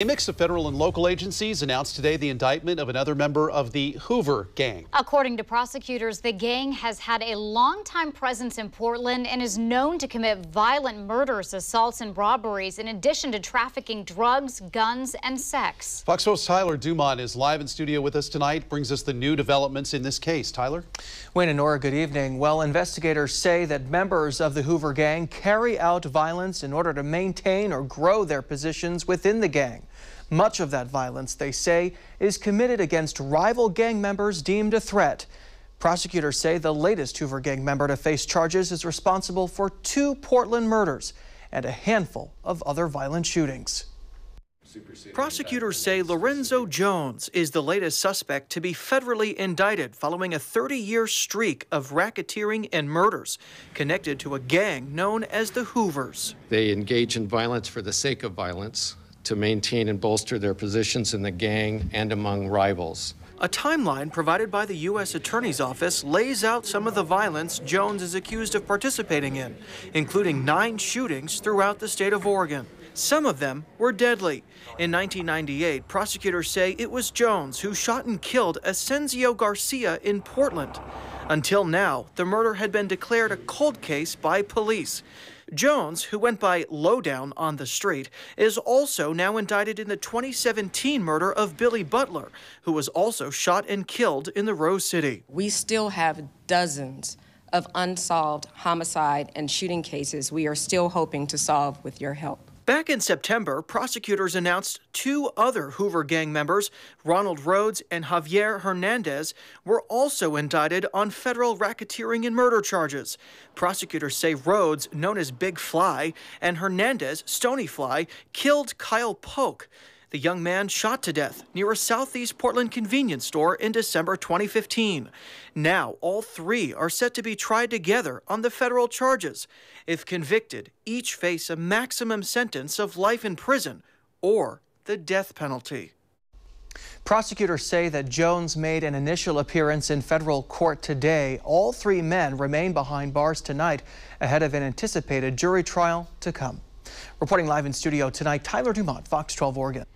A mix of federal and local agencies announced today the indictment of another member of the Hoover gang. According to prosecutors, the gang has had a long-time presence in Portland and is known to commit violent murders, assaults, and robberies, in addition to trafficking drugs, guns, and sex. Fox host Tyler Dumont is live in studio with us tonight, brings us the new developments in this case. Tyler? Wayne and Nora, good evening. Well, investigators say that members of the Hoover gang carry out violence in order to maintain or grow their positions within the gang. Much of that violence, they say, is committed against rival gang members deemed a threat. Prosecutors say the latest Hoover gang member to face charges is responsible for two Portland murders and a handful of other violent shootings. Prosecutors say Lorenzo Jones is the latest suspect to be federally indicted following a 30 year streak of racketeering and murders connected to a gang known as the Hoovers. They engage in violence for the sake of violence to maintain and bolster their positions in the gang and among rivals. A timeline provided by the U.S. Attorney's Office lays out some of the violence Jones is accused of participating in, including nine shootings throughout the state of Oregon. Some of them were deadly. In 1998, prosecutors say it was Jones who shot and killed Asensio Garcia in Portland. Until now, the murder had been declared a cold case by police. Jones, who went by Lowdown on the street, is also now indicted in the 2017 murder of Billy Butler, who was also shot and killed in the Rose City. We still have dozens of unsolved homicide and shooting cases we are still hoping to solve with your help. Back in September, prosecutors announced two other Hoover gang members, Ronald Rhodes and Javier Hernandez, were also indicted on federal racketeering and murder charges. Prosecutors say Rhodes, known as Big Fly, and Hernandez, Stony Fly, killed Kyle Polk the young man shot to death near a southeast Portland convenience store in December 2015. Now, all three are set to be tried together on the federal charges. If convicted, each face a maximum sentence of life in prison or the death penalty. Prosecutors say that Jones made an initial appearance in federal court today. All three men remain behind bars tonight ahead of an anticipated jury trial to come. Reporting live in studio tonight, Tyler Dumont, Fox 12 Oregon.